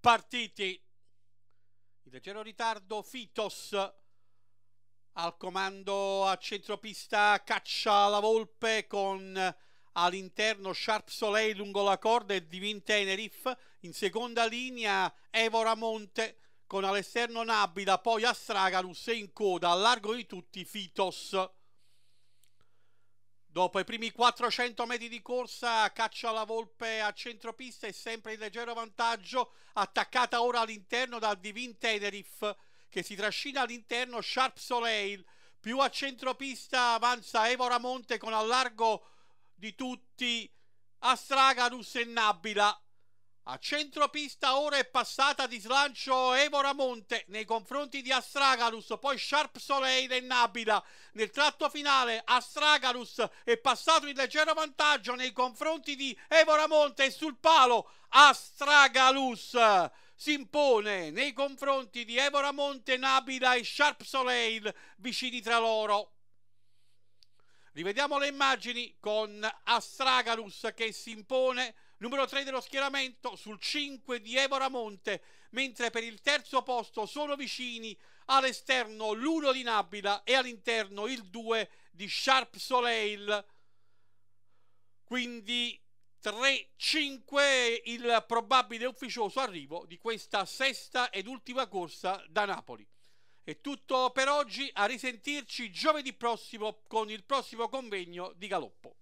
partiti. Il leggero ritardo Fitos al comando a centropista caccia la volpe con all'interno Sharp Soleil lungo la corda e Divin Tenerife in seconda linea Evora Monte con all'esterno Nabila poi Astragalus e in coda a largo di tutti Fitos Dopo i primi 400 metri di corsa caccia la volpe a centropista e sempre in leggero vantaggio, attaccata ora all'interno dal Divin Teneriff che si trascina all'interno Sharp Soleil, più a centropista avanza Evora Monte con allargo di tutti Astraga, Astraganus e Nabila. A centropista ora è passata di slancio Evora Monte nei confronti di Astragalus, poi Sharp Soleil e Nabila. Nel tratto finale Astragalus è passato in leggero vantaggio nei confronti di Evora Monte e sul palo Astragalus si impone nei confronti di Evora Monte, Nabila e Sharp Soleil vicini tra loro. Rivediamo le immagini con Astragalus che si impone numero 3 dello schieramento, sul 5 di Evora Monte, mentre per il terzo posto sono vicini all'esterno l'1 di Nabila e all'interno il 2 di Sharp Soleil. Quindi 3-5 il probabile ufficioso arrivo di questa sesta ed ultima corsa da Napoli. È tutto per oggi, a risentirci giovedì prossimo con il prossimo convegno di Galoppo.